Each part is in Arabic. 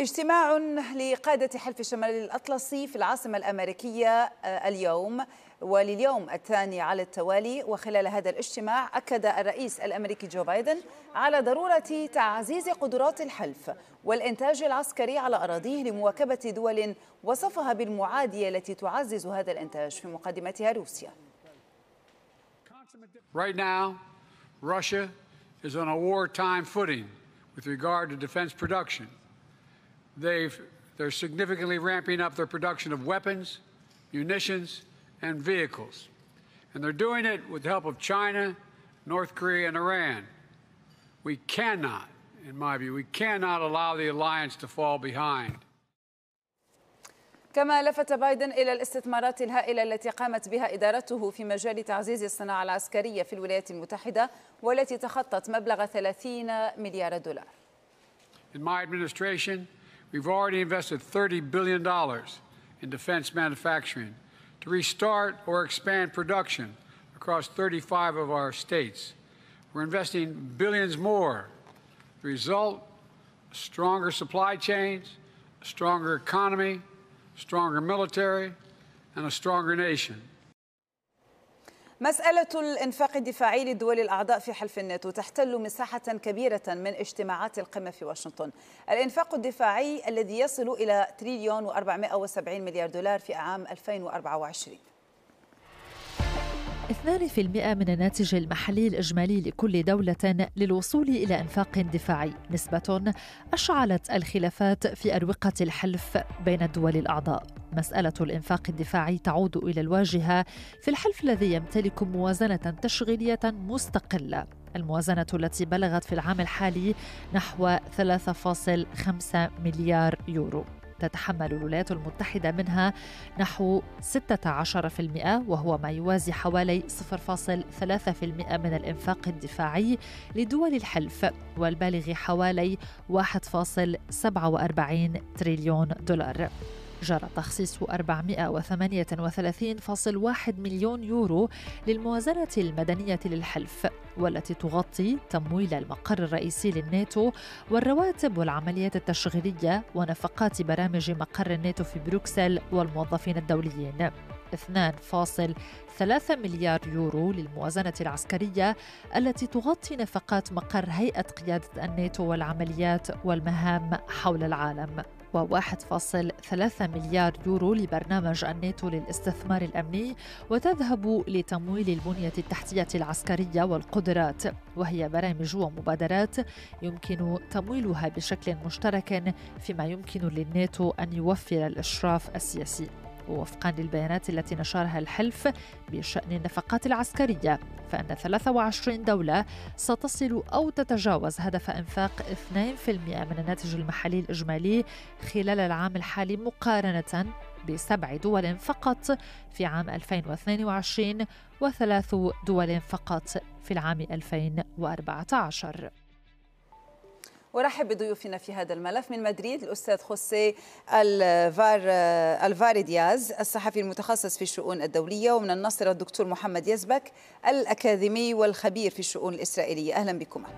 اجتماع لقادة حلف الشمال الأطلسي في العاصمة الأمريكية آه، اليوم ولليوم الثاني على التوالي وخلال هذا الاجتماع أكد الرئيس الأمريكي جو بايدن على ضرورة تعزيز قدرات الحلف والإنتاج العسكري على أراضيه لمواكبة دول وصفها بالمعادية التي تعزز هذا الإنتاج في مقدمتها روسيا Right now, Russia is on a wartime footing with regard to defense production. They've, they're significantly ramping up their production of weapons, munitions, and vehicles. And they're doing it with the help of China, North Korea, and Iran. We cannot, in my view, we cannot allow the alliance to fall behind. كما لفت بايدن إلى الاستثمارات الهائلة التي قامت بها إدارته في مجال تعزيز الصناعة العسكرية في الولايات المتحدة والتي تخطت مبلغ 30 مليار دولار. In my administration, We've already invested $30 billion in defense manufacturing to restart or expand production across 35 of our states. We're investing billions more. The result, stronger supply chains, a stronger economy, stronger military, and a stronger nation. مسألة الإنفاق الدفاعي للدول الأعضاء في حلف الناتو تحتل مساحة كبيرة من اجتماعات القمة في واشنطن الإنفاق الدفاعي الذي يصل إلى تريليون و470 مليار دولار في عام 2024 2% من الناتج المحلي الإجمالي لكل دولة للوصول إلى إنفاق دفاعي نسبة أشعلت الخلافات في أروقة الحلف بين الدول الأعضاء مسألة الإنفاق الدفاعي تعود إلى الواجهة في الحلف الذي يمتلك موازنة تشغيلية مستقلة الموازنة التي بلغت في العام الحالي نحو 3.5 مليار يورو تتحمل الولايات المتحدة منها نحو 16% وهو ما يوازي حوالي 0.3% من الإنفاق الدفاعي لدول الحلف والبالغ حوالي 1.47 تريليون دولار. جرى تخصيص 438.1 مليون يورو للموازنة المدنية للحلف والتي تغطي تمويل المقر الرئيسي للناتو والرواتب والعمليات التشغيلية ونفقات برامج مقر الناتو في بروكسل والموظفين الدوليين 2.3 مليار يورو للموازنة العسكرية التي تغطي نفقات مقر هيئة قيادة الناتو والعمليات والمهام حول العالم و1.3 مليار يورو لبرنامج الناتو للاستثمار الأمني وتذهب لتمويل البنية التحتية العسكرية والقدرات وهي برامج ومبادرات يمكن تمويلها بشكل مشترك فيما يمكن للناتو أن يوفر الإشراف السياسي ووفقا للبيانات التي نشرها الحلف بشأن النفقات العسكرية فإن 23 دولة ستصل أو تتجاوز هدف إنفاق 2% من الناتج المحلي الإجمالي خلال العام الحالي مقارنة بسبع دول فقط في عام 2022 وثلاث دول فقط في العام 2014 ورحب بضيوفنا في هذا الملف من مدريد الأستاذ خوسيه الفار الفاري دياز الصحفي المتخصص في الشؤون الدولية ومن الناصرة الدكتور محمد يزبك الأكاديمي والخبير في الشؤون الإسرائيلية أهلا بكما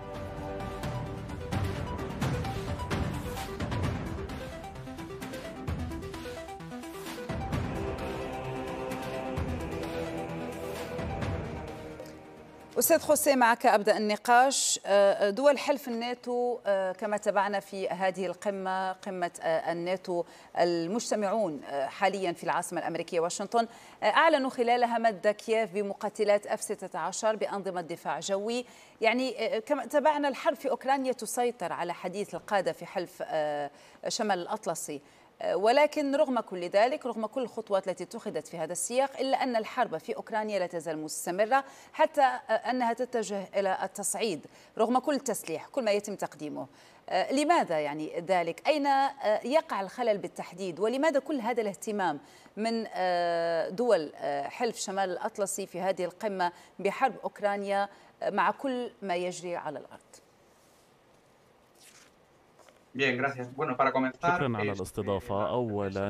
استاذ خوسيه معك ابدا النقاش آه، دول حلف الناتو آه، كما تابعنا في هذه القمه قمه آه، الناتو المجتمعون حاليا في العاصمه الامريكيه واشنطن اعلنوا خلالها مد كييف بمقاتلات اف 16 بانظمه دفاع جوي يعني كما تابعنا الحرب في اوكرانيا تسيطر على حديث القاده في حلف شمال الاطلسي ولكن رغم كل ذلك رغم كل الخطوات التي اتخذت في هذا السياق إلا أن الحرب في أوكرانيا لا تزال مستمرة حتى أنها تتجه إلى التصعيد رغم كل تسليح كل ما يتم تقديمه آه، لماذا يعني ذلك؟ أين آه، يقع الخلل بالتحديد؟ ولماذا كل هذا الاهتمام من آه، دول حلف شمال الأطلسي في هذه القمة بحرب أوكرانيا مع كل ما يجري على الأرض؟ شكرا على الاستضافة أولا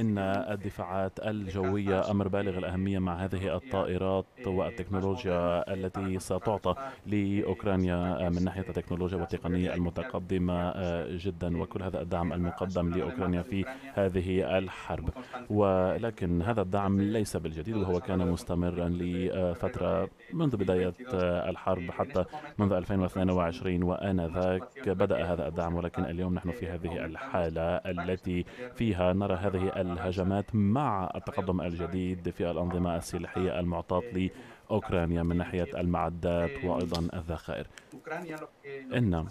إن الدفاعات الجوية أمر بالغ الأهمية مع هذه الطائرات eh, والتكنولوجيا التي ستعطى لأوكرانيا من ناحية التكنولوجيا والتقنية المتقدمة آه، جدا وكل هذا الدعم المقدم لأوكرانيا في هذه الحرب ولكن هذا الدعم ليس بالجديد وهو كان مستمرا لفترة منذ بداية الحرب حتى منذ 2022 وآنذاك بدأ هذا الدعم ولكن اليوم نحن في هذه الحالة التي فيها نرى هذه الهجمات مع التقدم الجديد في الأنظمة السلاحية المعطاة أوكرانيا من ناحية المعدات وأيضا الذخائر إن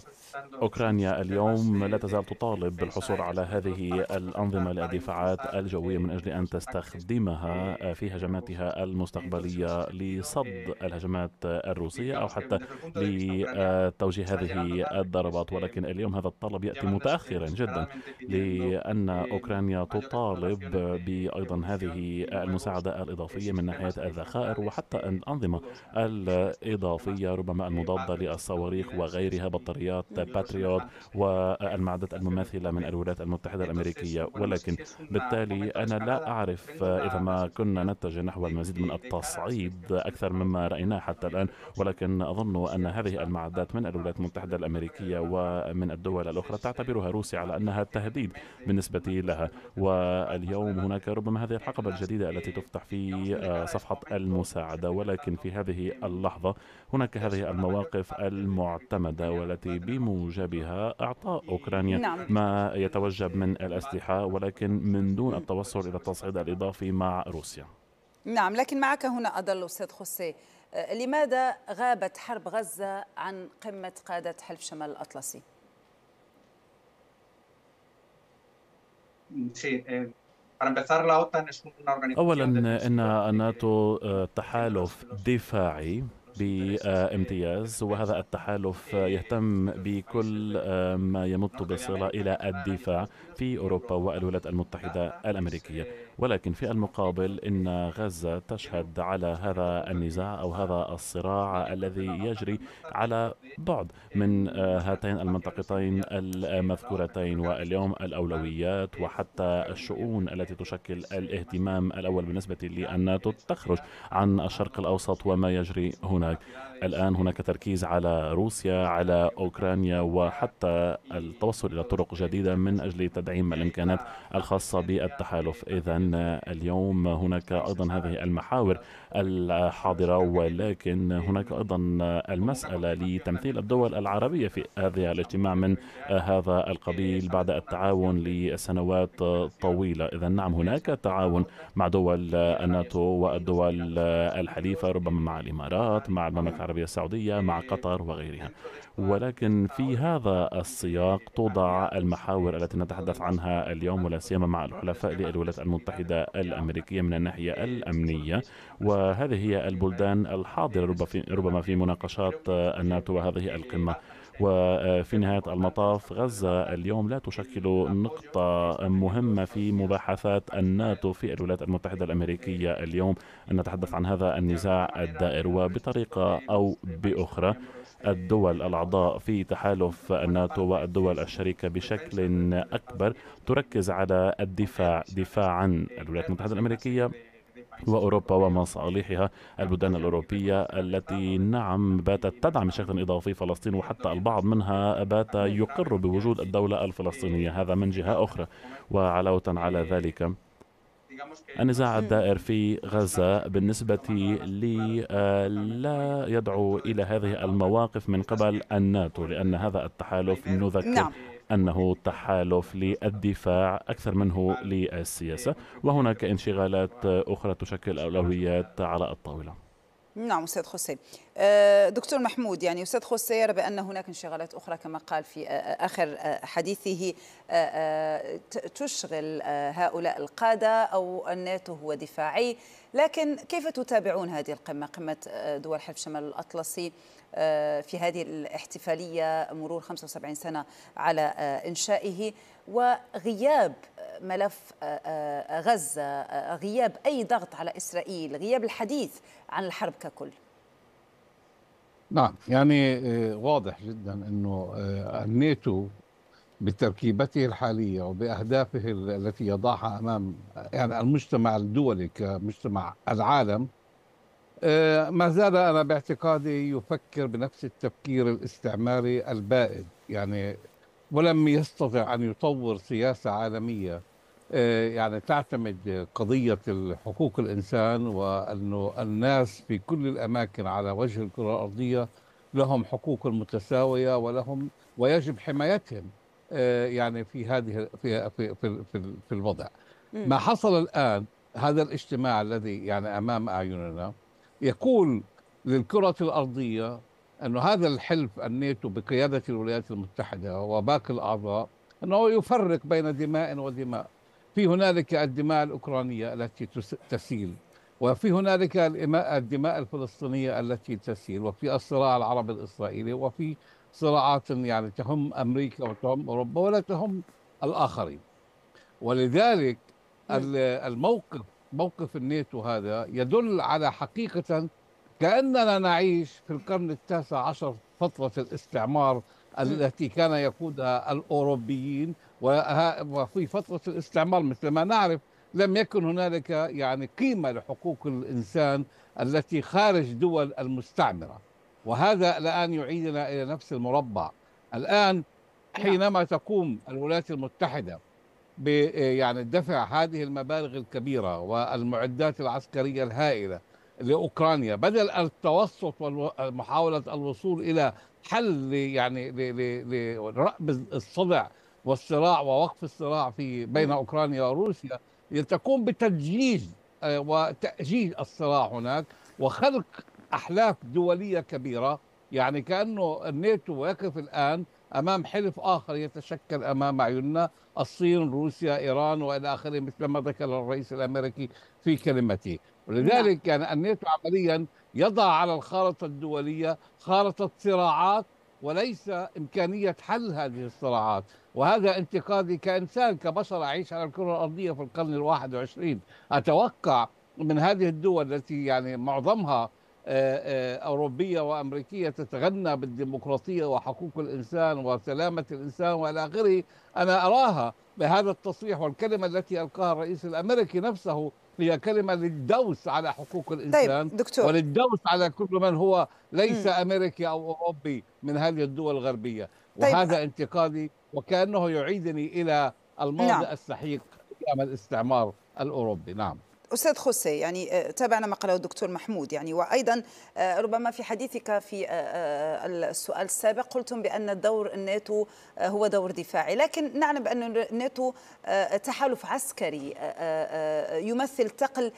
أوكرانيا اليوم لا تزال تطالب بالحصول على هذه الأنظمة للدفاعات الجوية من أجل أن تستخدمها في هجماتها المستقبلية لصد الهجمات الروسية أو حتى لتوجيه هذه الضربات ولكن اليوم هذا الطلب يأتي متأخرا جدا لأن أوكرانيا تطالب بأيضا هذه المساعدة الإضافية من ناحية الذخائر وحتى الأنظمة الإضافية ربما المضادة للصواريخ وغيرها بطاريات باتريوت والمعدات المماثلة من الولايات المتحدة الأمريكية ولكن بالتالي أنا لا أعرف إذا ما كنا نتجه نحو المزيد من التصعيد أكثر مما رأيناه حتى الآن ولكن أظن أن هذه المعدات من الولايات المتحدة الأمريكية ومن الدول الأخرى تعتبرها روسيا على أنها تهديد بالنسبة لها واليوم هناك ربما هذه الحقبة الجديدة التي تفتح في صفحة المساعدة ولكن ولكن في هذه اللحظة هناك هذه المواقف المعتمدة والتي بموجبها أعطاء أوكرانيا نعم. ما يتوجب من الأسلحة ولكن من دون التوصل إلى التصعيد الإضافي مع روسيا نعم لكن معك هنا أضل أستاذ خوسيه لماذا غابت حرب غزة عن قمة قادة حلف شمال الأطلسي؟ Para empezar, la OTAN es una organización أولا أن الناتو آه، تحالف دفاعي بامتياز آه، وهذا التحالف eh, يهتم بكل آه، ما يمت بصلة إلى الدفاع في أوروبا والولايات المتحدة الأمريكية eh, ولكن في المقابل إن غزة تشهد على هذا النزاع أو هذا الصراع الذي يجري على بعد من آه، هاتين المنطقتين المذكورتين واليوم الأولويات وحتى الشؤون التي تشكل الاهتمام الأول بالنسبة للناتو تخرج عن الشرق الأوسط وما يجري هناك الآن هناك تركيز على روسيا على أوكرانيا وحتى التوصل إلى طرق جديدة من أجل تدعيم الإمكانات الخاصة بالتحالف إذا لكن اليوم هناك أيضا هذه المحاور الحاضرة ولكن هناك أيضا المسألة لتمثيل الدول العربية في هذا الاجتماع من هذا القبيل بعد التعاون لسنوات طويلة إذا نعم هناك تعاون مع دول الناتو والدول الحليفة ربما مع الإمارات مع المملكة العربية السعودية مع قطر وغيرها ولكن في هذا السياق توضع المحاور التي نتحدث عنها اليوم ولا سيما مع الحلفاء للولايات المتحدة المتحدة الأمريكية من الناحية الأمنية وهذه هي البلدان الحاضرة ربما في مناقشات الناتو وهذه القمة وفي نهاية المطاف غزة اليوم لا تشكل نقطة مهمة في مباحثات الناتو في الولايات المتحدة الأمريكية اليوم أن نتحدث عن هذا النزاع الدائر وبطريقة أو بأخرى الدول الأعضاء في تحالف الناتو والدول الشريكة بشكل أكبر تركز على الدفاع دفاعا عن الولايات المتحدة الأمريكية وأوروبا ومصالحها البلدان الأوروبية التي نعم باتت تدعم بشكل إضافي فلسطين وحتى البعض منها بات يقر بوجود الدولة الفلسطينية هذا من جهة أخرى وعلاوة على ذلك النزاع الدائر في غزة بالنسبة لي آه، لا يدعو إلى هذه المواقف من قبل الناتو لأن هذا التحالف نذكر نعم. أنه تحالف للدفاع أكثر منه للسياسة وهناك انشغالات أخرى تشكل أولويات على الطاولة نعم أستاذ خوسيه آه، دكتور محمود يعني أستاذ خوسيه يرى بأن هناك انشغالات أخرى كما قال في آه، آه، آخر حديثه تشغل هؤلاء القادة أو الناتو هو دفاعي لكن كيف تتابعون هذه القمة قمة دول حلف شمال الأطلسي في هذه الاحتفالية مرور 75 سنة على إنشائه وغياب ملف آه، آه، غزة آه، غياب أي ضغط على إسرائيل غياب الحديث عن الحرب ككل نعم يعني واضح جدا أنه الناتو بتركيبته الحالية وبأهدافه التي يضعها أمام يعني المجتمع الدولي كمجتمع العالم ما زال أنا باعتقادي يفكر بنفس التفكير الاستعماري البائد يعني ولم يستطع أن يطور سياسة عالمية آه، يعني تعتمد قضية حقوق الإنسان وأنه الناس في كل الأماكن على وجه الكرة الأرضية لهم حقوق متساوية ولهم ويجب حمايتهم آه، يعني في هذه في في في, في, في الوضع ما حصل الآن هذا الاجتماع الذي يعني أمام أعيننا يقول للكرة الأرضية أن هذا الحلف الناتو بقيادة الولايات المتحدة وباقي الأعضاء أنه يفرق بين دماء ودماء في هنالك الدماء الأوكرانية التي تسيل وفي هنالك الدماء الفلسطينية التي تسيل وفي الصراع العربي الإسرائيلي وفي صراعات يعني تهم أمريكا وتهم أوروبا ولا تهم الآخرين ولذلك نعم. الموقف موقف الناتو هذا يدل على حقيقة كأننا نعيش في القرن التاسع عشر فترة الاستعمار نعم. التي كان يقودها الأوروبيين وفي فترة الاستعمار مثل ما نعرف لم يكن هنالك يعني قيمة لحقوق الإنسان التي خارج دول المستعمرة وهذا الآن يعيدنا إلى نفس المربع الآن نعم. حينما تقوم الولايات المتحدة يعني دفع هذه المبالغ الكبيرة والمعدات العسكرية الهائلة لأوكرانيا بدل التوسط ومحاولة الوصول إلى حل يعني لرأب الصدع والصراع ووقف الصراع في بين اوكرانيا وروسيا تقوم بتدجيج آه، وتاجيل الصراع هناك وخلق احلاف دوليه كبيره يعني كانه الناتو يقف الان امام حلف اخر يتشكل امام اعيننا الصين روسيا ايران والى اخره مثل ما ذكر الرئيس الامريكي في كلمته ولذلك نعم. يعني الناتو عمليا يضع على الخارطه الدوليه خارطه صراعات وليس إمكانية حل هذه الصراعات وهذا انتقادي كإنسان كبشر أعيش على الكرة الأرضية في القرن الواحد وعشرين أتوقع من هذه الدول التي يعني معظمها آه، آه، أوروبية وأمريكية تتغنى بالديمقراطية وحقوق الإنسان وسلامة الإنسان وإلى آخره أنا أراها بهذا التصريح والكلمة التي ألقاها الرئيس الأمريكي نفسه هي كلمة للدوس على حقوق طيب، الإنسان طيب دكتور. وللدوس على كل من هو ليس م. أمريكي أو أوروبي من هذه الدول الغربية طيب. وهذا انتقادي وكأنه يعيدني إلى الماضي نعم. السحيق أيام الاستعمار الأوروبي نعم استاذ خوسي يعني آه، تابعنا ما قاله الدكتور محمود يعني وايضا آه، ربما في حديثك في آه، السؤال السابق قلتم بان دور الناتو هو دور دفاعي لكن نعلم بان الناتو تحالف عسكري يمثل ثقل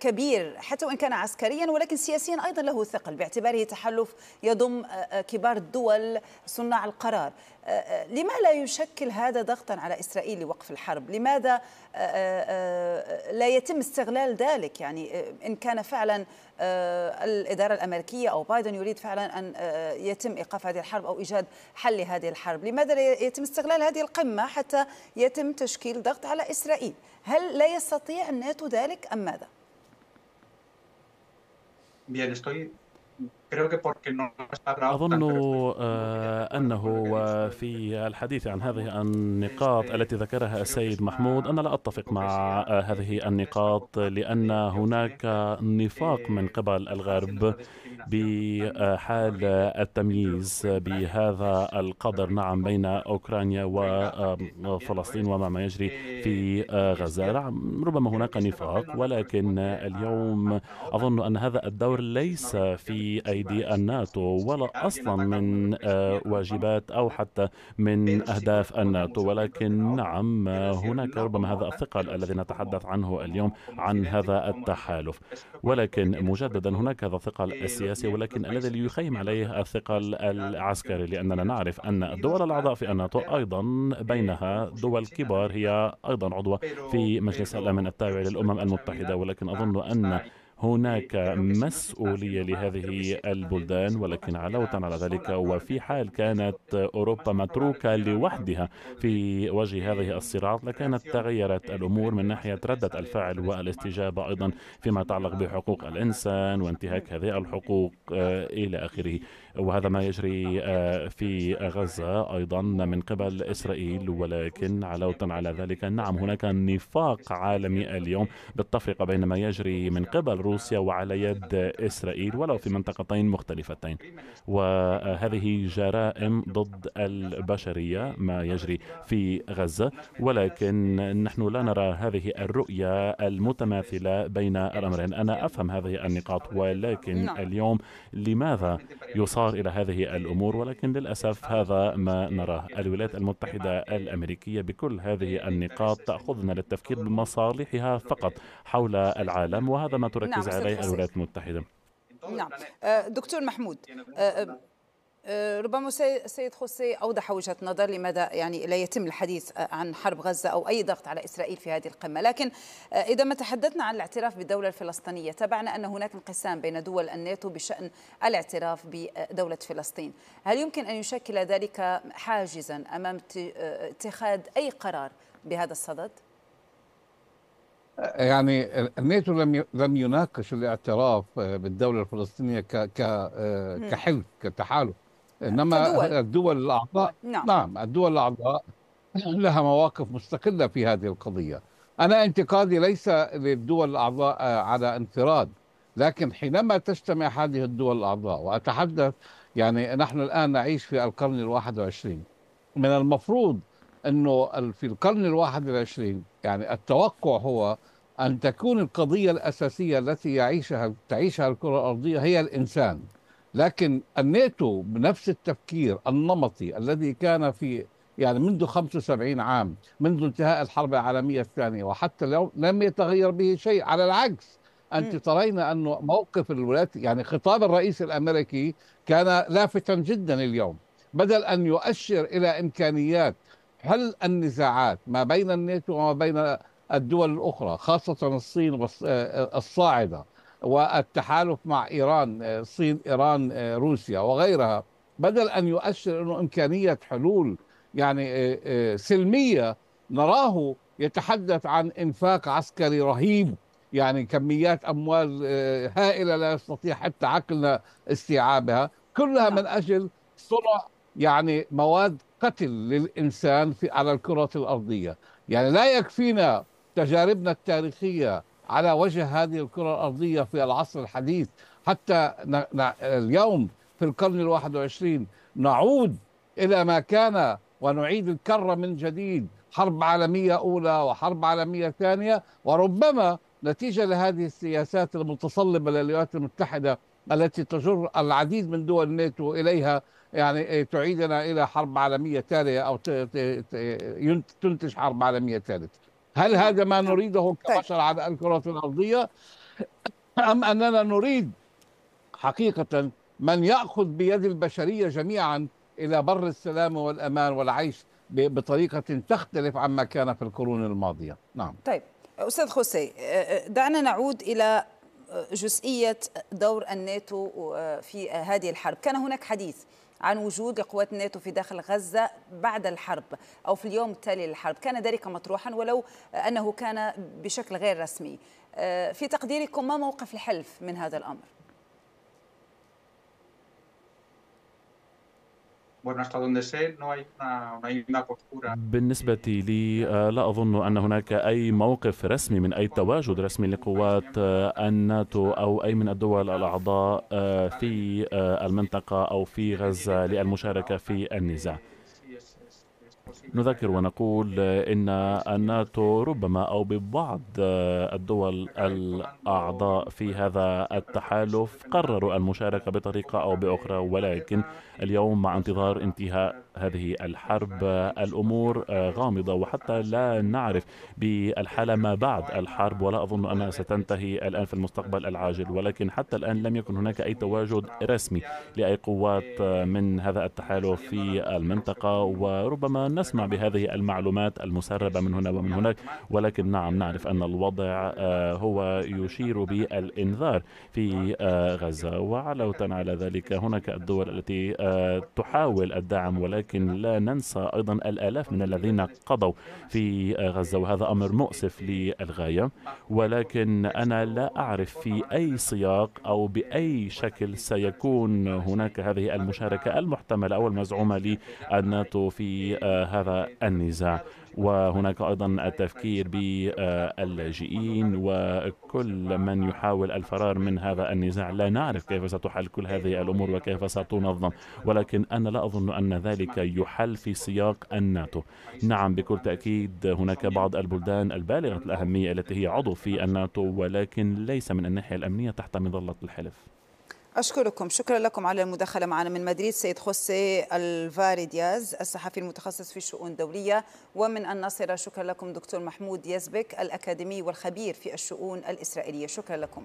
كبير حتى وان كان عسكريا ولكن سياسيا ايضا له ثقل باعتباره تحالف يضم كبار الدول صناع القرار لما لا يشكل هذا ضغطا على إسرائيل لوقف الحرب لماذا آه، آه، آه، لا يتم استغلال ذلك يعني إن كان فعلا الإدارة الأمريكية أو بايدن يريد فعلا أن يتم إيقاف هذه الحرب أو إيجاد حل لهذه الحرب لماذا لا يتم استغلال هذه القمة حتى يتم تشكيل ضغط على إسرائيل هل لا يستطيع الناتو ذلك أم ماذا؟ أظن آه, أنه في الحديث عن هذه النقاط التي ذكرها السيد محمود أنا لا أتفق مع آه, هذه eh, النقاط لأن هناك نفاق eh, من قبل الغرب بحال التمييز بهذا القدر نعم بين أوكرانيا وفلسطين آه، eh, وما ما يجري في غزة نعم, ربما هناك نفاق ولكن اليوم أظن أن هذا الدور ليس في أي أيدي الناتو ولا أصلا من آه، واجبات أو حتى من أهداف الناتو ولكن نعم آه، هناك ربما هذا الثقل الذي نتحدث عنه اليوم عن هذا التحالف ولكن مجددا هناك هذا الثقل السياسي ولكن الذي يخيم عليه الثقل العسكري لأننا نعرف أن الدول الأعضاء في الناتو أيضا بينها دول كبار هي أيضا عضوة في مجلس الأمن التابع للأمم المتحدة ولكن أظن أن هناك مسؤولية لهذه البلدان ولكن علاوة على ذلك وفي حال كانت أوروبا متروكة لوحدها في وجه هذه الصراعات لكانت تغيرت الأمور من ناحية ردة الفعل والاستجابة أيضا فيما يتعلق بحقوق الإنسان وانتهاك هذه الحقوق آه، إلى آخره وهذا ما يجري آه، في غزة أيضا من قبل إسرائيل ولكن علاوة على ذلك نعم هناك نفاق عالمي اليوم بالتفرقة بين ما يجري من قبل روسيا وعلى يد إسرائيل ولو في منطقتين مختلفتين وهذه جرائم ضد البشرية ما يجري في غزة ولكن نحن لا نرى هذه الرؤية المتماثلة بين الأمرين أنا أفهم هذه النقاط ولكن نعم. اليوم لماذا يصار إلى هذه الأمور ولكن للأسف هذا ما نراه الولايات المتحدة الأمريكية بكل هذه النقاط تأخذنا للتفكير بمصالحها فقط حول العالم وهذا ما تركز تركز نعم عليها الولايات المتحده نعم, نعم. أه، دكتور محمود أه، أه، ربما السيد خوسي اوضح وجهه نظر لماذا يعني لا يتم الحديث عن حرب غزه او اي ضغط على اسرائيل في هذه القمه، لكن اذا ما تحدثنا عن الاعتراف بالدوله الفلسطينيه، تابعنا ان هناك انقسام بين دول الناتو بشان الاعتراف بدوله فلسطين، هل يمكن ان يشكل ذلك حاجزا امام اتخاذ اي قرار بهذا الصدد؟ يعني الناتو لم لم يناقش الاعتراف آه، بالدوله الفلسطينيه ك آه، كحلف كتحالف انما كدول. الدول الاعضاء نعم. نعم الدول الاعضاء لها مواقف مستقله في هذه القضيه انا انتقادي ليس للدول الاعضاء آه، على انفراد لكن حينما تجتمع هذه الدول الاعضاء واتحدث يعني نحن الان نعيش في القرن الواحد 21 من المفروض انه في القرن الواحد والعشرين يعني التوقع هو ان تكون القضيه الاساسيه التي يعيشها تعيشها الكره الارضيه هي الانسان لكن الناتو بنفس التفكير النمطي الذي كان في يعني منذ 75 عام منذ انتهاء الحرب العالميه الثانيه وحتى اليوم لم يتغير به شيء على العكس انت ترين انه موقف الولايات يعني خطاب الرئيس الامريكي كان لافتا جدا اليوم بدل ان يؤشر الى امكانيات هل النزاعات ما بين الناتو وما بين الدول الاخرى خاصه الصين آه، الصاعده والتحالف مع ايران آه، الصين ايران آه، روسيا وغيرها بدل ان يؤشر انه امكانيه حلول يعني سلميه نراه يتحدث عن انفاق عسكري رهيب يعني كميات اموال هائله لا يستطيع حتى عقلنا استيعابها كلها نعم. من اجل صنع يعني مواد قتل للإنسان في على الكرة الأرضية يعني لا يكفينا تجاربنا التاريخية على وجه هذه الكرة الأرضية في العصر الحديث حتى اليوم في القرن الواحد وعشرين نعود إلى ما كان ونعيد الكرة من جديد حرب عالمية أولى وحرب عالمية ثانية وربما نتيجة لهذه السياسات المتصلبة للولايات المتحدة التي تجر العديد من دول الناتو إليها يعني تعيدنا إلى حرب عالمية ثانية أو تنتج حرب عالمية ثالثة هل هذا ما نعم. نريده طيب. كبشر على الكرة الأرضية أم أننا نريد حقيقة من يأخذ بيد البشرية جميعا إلى بر السلام والأمان والعيش بطريقة تختلف عما كان في القرون الماضية نعم طيب أستاذ خوسي دعنا نعود إلى جزئية دور الناتو في هذه الحرب كان هناك حديث عن وجود لقوات الناتو في داخل غزة بعد الحرب أو في اليوم التالي للحرب كان ذلك مطروحا ولو أنه كان بشكل غير رسمي آه، في تقديركم ما موقف الحلف من هذا الأمر؟ بالنسبة لي آه، لا أظن أن هناك أي موقف رسمي من أي تواجد رسمي لقوات آه، الناتو أو أي من الدول الأعضاء آه، في المنطقة أو في غزة للمشاركة في النزاع. نذكر ونقول ان الناتو ربما او ببعض الدول الاعضاء في هذا التحالف قرروا المشاركه بطريقه او باخرى ولكن اليوم مع انتظار انتهاء هذه الحرب الامور غامضه وحتى لا نعرف بالحاله ما بعد الحرب ولا اظن انها ستنتهي الان في المستقبل العاجل ولكن حتى الان لم يكن هناك اي تواجد رسمي لاي قوات من هذا التحالف في المنطقه وربما نسمع بهذه المعلومات المسربة من هنا ومن هناك ولكن نعم نعرف أن الوضع آه، هو يشير بالإنذار في آه، غزة وعلوة على ذلك هناك الدول التي آه، تحاول الدعم ولكن لا ننسى أيضا الآلاف من الذين قضوا في غزة وهذا أمر مؤسف للغاية ولكن أنا لا أعرف في أي سياق أو بأي شكل سيكون هناك هذه المشاركة المحتملة أو المزعومة للناتو في هذا النزاع وهناك أيضا التفكير باللاجئين وكل من يحاول الفرار من هذا النزاع لا نعرف كيف ستحل كل هذه الأمور وكيف ستنظم ولكن أنا لا أظن أن ذلك يحل في سياق الناتو نعم بكل تأكيد هناك بعض البلدان البالغة الأهمية التي هي عضو في الناتو ولكن ليس من الناحية الأمنية تحت مظلة الحلف أشكركم شكرا لكم على المداخلة معنا من مدريد سيد خوسي الفاري دياز الصحفي المتخصص في الشؤون الدولية ومن الناصرة شكرا لكم دكتور محمود يزبك الأكاديمي والخبير في الشؤون الإسرائيلية شكرا لكم